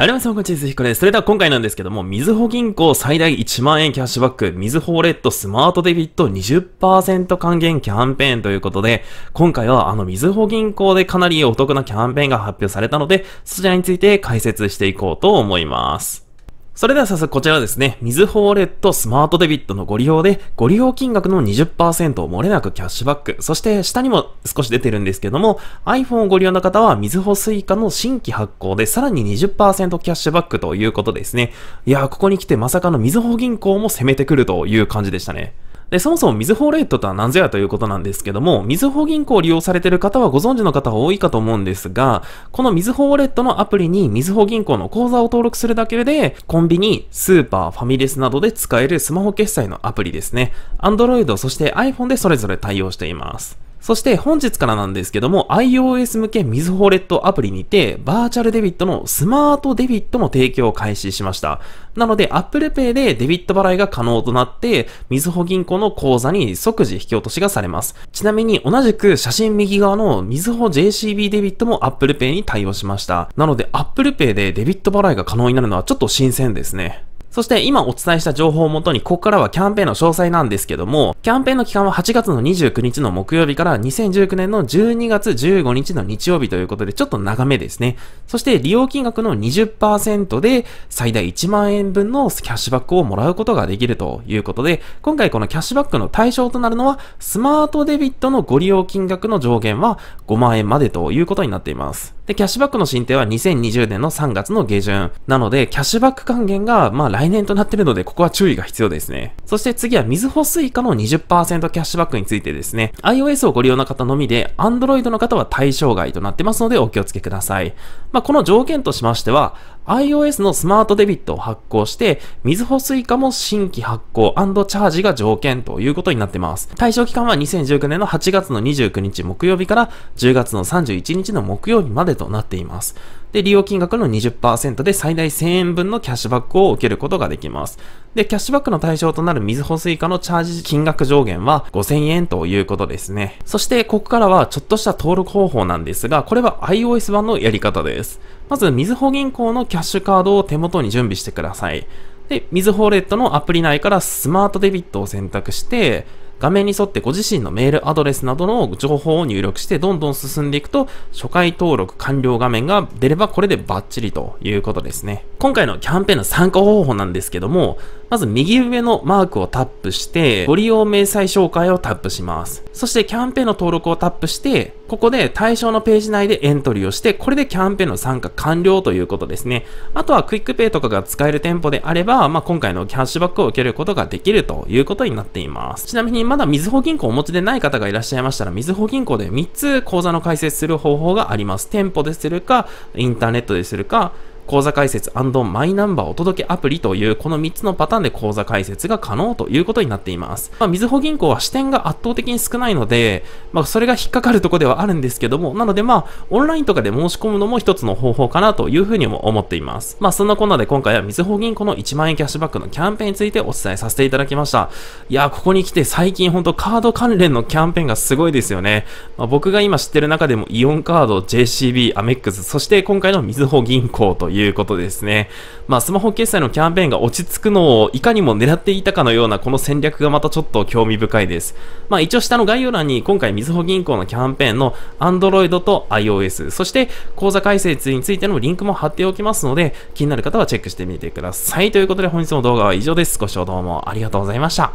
ありがとうございます。こんにちは。ひこです。それでは今回なんですけども、みずほ銀行最大1万円キャッシュバック、みずほレッドスマートデビット20%還元キャンペーンということで、今回はあのみずほ銀行でかなりお得なキャンペーンが発表されたので、そちらについて解説していこうと思います。それでは早速こちらですね、みずほウォレットスマートデビットのご利用で、ご利用金額の20%を漏れなくキャッシュバック、そして下にも少し出てるんですけども、iPhone をご利用の方はみずほ suica の新規発行でさらに20%キャッシュバックということですね。いやー、ここに来てまさかのみずほ銀行も攻めてくるという感じでしたね。で、そもそもみずほレートとは何ぞやということなんですけども、みずほ銀行を利用されている方はご存知の方は多いかと思うんですが、このみずほウォレットのアプリにみずほ銀行の口座を登録するだけで、コンビニ、スーパー、ファミレスなどで使えるスマホ決済のアプリですね。Android、そして iPhone でそれぞれ対応しています。そして本日からなんですけども iOS 向けみずほレッドアプリにてバーチャルデビットのスマートデビットの提供を開始しました。なので Apple Pay でデビット払いが可能となってみずほ銀行の口座に即時引き落としがされます。ちなみに同じく写真右側のみずほ JCB デビットも Apple Pay に対応しました。なので Apple Pay でデビット払いが可能になるのはちょっと新鮮ですね。そして今お伝えした情報をもとに、ここからはキャンペーンの詳細なんですけども、キャンペーンの期間は8月の29日の木曜日から2019年の12月15日の日曜日ということで、ちょっと長めですね。そして利用金額の20%で最大1万円分のキャッシュバックをもらうことができるということで、今回このキャッシュバックの対象となるのは、スマートデビットのご利用金額の上限は5万円までということになっています。で、キャッシュバックの申請は2020年の3月の下旬。なので、キャッシュバック還元が、まあ来年となってるので、ここは注意が必要ですね。そして次は、水保水化の20%キャッシュバックについてですね、iOS をご利用の方のみで、Android の方は対象外となってますので、お気をつけください。まあ、この条件としましては、iOS のスマートデビットを発行して、水保スイカも新規発行チャージが条件ということになってます。対象期間は2019年の8月の29日木曜日から10月の31日の木曜日までとなっています。で、利用金額の20%で最大1000円分のキャッシュバックを受けることができます。で、キャッシュバックの対象となる水保水化のチャージ金額上限は5000円ということですね。そして、ここからはちょっとした登録方法なんですが、これは iOS 版のやり方です。まず、みずほ銀行のキャッシュカードを手元に準備してください。で、みずほレッドのアプリ内からスマートデビットを選択して、画面に沿ってご自身のメールアドレスなどの情報を入力してどんどん進んでいくと初回登録完了画面が出ればこれでバッチリということですね。今回のキャンペーンの参加方法なんですけども、まず右上のマークをタップして、ご利用明細紹介をタップします。そしてキャンペーンの登録をタップして、ここで対象のページ内でエントリーをして、これでキャンペーンの参加完了ということですね。あとはクイックペイとかが使える店舗であれば、まあ、今回のキャッシュバックを受けることができるということになっています。ちなみにまだみずほ銀行をお持ちでない方がいらっしゃいましたら、みずほ銀行で3つ口座の開設する方法があります。店舗でするか、インターネットでするか、口座開設マイナンバーお届けアプリというこの3つのパターンで口座開設が可能ということになっています。まあ、みずほ銀行は支店が圧倒的に少ないので、まあ、それが引っかかるとこではあるんですけども、なのでまあ、オンラインとかで申し込むのも一つの方法かなというふうにも思っています。まあ、そんなこんなで今回はみずほ銀行の1万円キャッシュバックのキャンペーンについてお伝えさせていただきました。いやここに来て最近ほんとカード関連のキャンペーンがすごいですよね。まあ、僕が今知ってる中でもイオンカード、JCB、アメックス、そして今回のみずほ銀行といういうことですね。まあ、スマホ決済のキャンペーンが落ち着くのをいかにも狙っていたかのようなこの戦略がまたちょっと興味深いです。まあ、一応下の概要欄に今回みずほ銀行のキャンペーンの Android と iOS、そして口座開設についてのリンクも貼っておきますので、気になる方はチェックしてみてください。ということで本日の動画は以上です。ご視聴どうもありがとうございました。